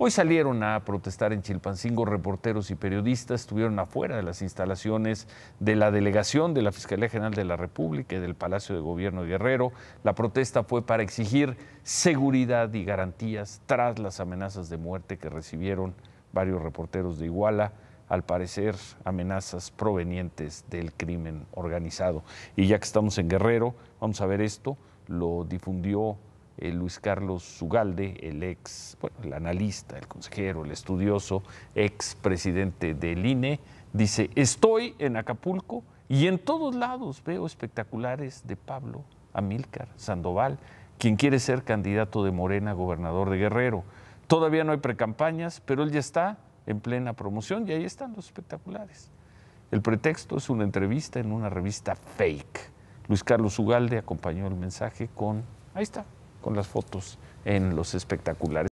Hoy salieron a protestar en Chilpancingo reporteros y periodistas, estuvieron afuera de las instalaciones de la delegación de la Fiscalía General de la República y del Palacio de Gobierno de Guerrero. La protesta fue para exigir seguridad y garantías tras las amenazas de muerte que recibieron varios reporteros de Iguala al parecer amenazas provenientes del crimen organizado. Y ya que estamos en Guerrero, vamos a ver esto, lo difundió eh, Luis Carlos Ugalde, el ex, bueno, el analista, el consejero, el estudioso, ex presidente del INE, dice, estoy en Acapulco y en todos lados veo espectaculares de Pablo Amílcar Sandoval, quien quiere ser candidato de Morena, gobernador de Guerrero. Todavía no hay precampañas, pero él ya está en plena promoción y ahí están los espectaculares. El pretexto es una entrevista en una revista fake. Luis Carlos Ugalde acompañó el mensaje con, ahí está, con las fotos en los espectaculares.